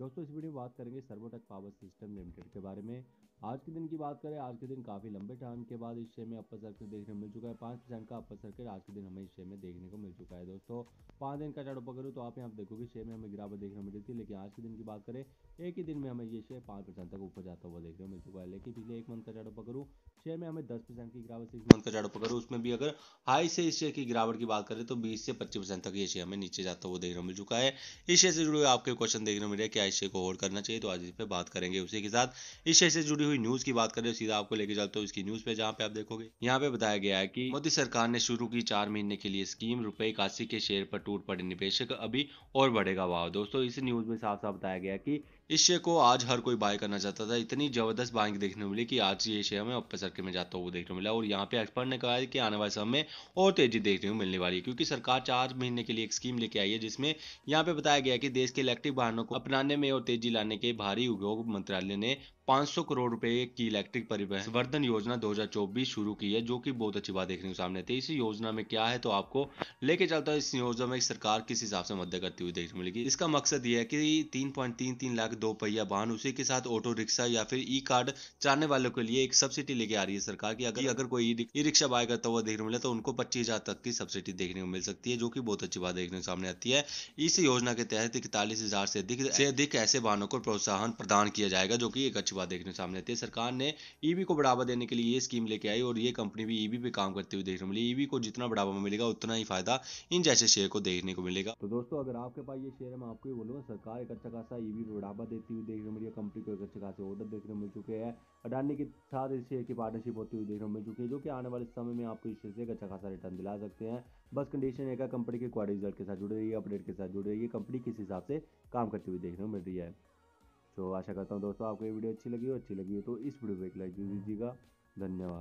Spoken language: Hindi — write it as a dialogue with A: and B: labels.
A: दोस्तों इस वीडियो में बात करेंगे सर्वोटक पावर सिस्टम लिमिटेड के बारे में आज के दिन की बात करें आज के दिन काफ़ी लंबे टाइम के बाद इस शेयर में अपर सर्किट देखने को मिल चुका है पाँच परसेंट का अपर सर्किट आज के दिन हमें इस शेयर में देखने को मिल चुका है दोस्तों पाँच दिन का चार्ट पकड़ू करूँ तो आप यहाँ देखोगे शेयर में हमें गिरावट देखने को मिली थी लेकिन आज के दिन की बात करें एक ही दिन में हमें ये शेयर पाँच परसेंट तक ऊपर जाता हुआ देखने को मिल चुका है लेकिन पिछले एक मंथ का चार्ट पकड़ू करूँ शेयर में हमें दस परसेंट की गिरावट सिक्स मंथ का चार्ट पकड़ू करूँ उसमें भी अगर हाई से इस शेयर की गिरावट की बात करें तो बीस से पच्चीस परसेंट तक ये शेयर हमें नीचे जाता हुआ देखने को मिल चुका है इस शेयर से जुड़े आपके क्वेश्चन देखने को मिले क्या हिस्से को होल्ड करना चाहिए तो आज इस पर बात करेंगे उसी के साथ इस शय से जुड़ी हुई न्यूज की बात करें सीधा आपको लेके चलते हो इसकी न्यूज पे जहाँ पे आप देखोगे यहाँ पे बताया गया है की मोदी सरकार ने शुरू की चार महीने के लिए स्कीम रुपए इक्यासी के शेयर पर टूट पड़े निवेशक अभी और बढ़ेगा वाव दोस्तों इस न्यूज में साफ साफ बताया गया की इस शेयर को आज हर कोई बाय करना चाहता था इतनी जबरदस्त बाइंग देखने मिली कि आज ये शेयर हमें अपर सर्किट में जाता हुआ देखने मिला और यहाँ पे एक्सपर्ट ने कहा है कि आने वाले समय में और तेजी देखने को मिलने वाली है क्योंकि सरकार चार महीने के लिए एक स्कीम लेके आई है जिसमें यहाँ पे बताया गया कि देश के इलेक्ट्रिक वाहनों को अपनाने में और तेजी लाने के भारी उद्योग मंत्रालय ने 500 करोड़ रुपए की इलेक्ट्रिक परिवहन वर्धन योजना 2024 शुरू की है जो कि बहुत अच्छी बात देखने को सामने थी इस योजना में क्या है तो आपको लेके चलता है इस योजना में सरकार किस हिसाब से मदद करती हुई देखने मिलेगी इसका मकसद यह है कि तीन पॉइंट तीन तीन लाख दो पहिया वाहन उसी के साथ ऑटो रिक्शा या फिर ई कार्ड चाहने वालों के लिए एक सब्सिडी लेके आ रही है सरकार की अगर अगर कोई ई रिक्शा बाय करता हुआ देखने को मिला तो उनको पच्चीस हजार तक की सब्सिडी देखने को मिल सकती है जो की बहुत अच्छी बात देखने को सामने आती है इस योजना के तहत इकतालीस से अधिक से अधिक अधिक ऐसे वाहनों को प्रोत्साहन प्रदान किया जाएगा जो कि एक अच्छी बात देखने सामने आती है सरकार ने ईवी को बढ़ावा देने के लिए ये स्कीम लेके आई और ये कंपनी भी ईवी पे काम करते हुए देखने को मिली ईवी को जितना बढ़ावा मिलेगा उतना ही फायदा इन जैसे शेयर को देखने को मिलेगा तो दोस्तों अगर आपके पास ये शेयर है मैं आपको ये बोलूँगा सरकार एक अच्छा खासा ईवी पे बढ़ावा देती हुई देखने को मिली कंपनी को एक अच्छे खासे ऑर्डर देखने को मिल चुके हैं अडानी के साथ इस शेयर की पार्टनरशिप होती हुई देखने को मिल चुकी है जो कि आने वाले समय में आपको इस शेयर से एक अच्छा खासा रिटर्न दिला सकते हैं बस कंडीशन एक कंपनी के क्वार रिजल्ट के साथ जुड़ रही है अपडेट के साथ जुड़ रही है कंपनी किस हिसाब से काम करती हुई देखने को मिल रही है तो आशा करता हूँ दोस्तों आपको ये वीडियो अच्छी लगी हो अच्छी लगी हो तो इस वीडियो पर एक लाइक दे दीजिएगा धन्यवाद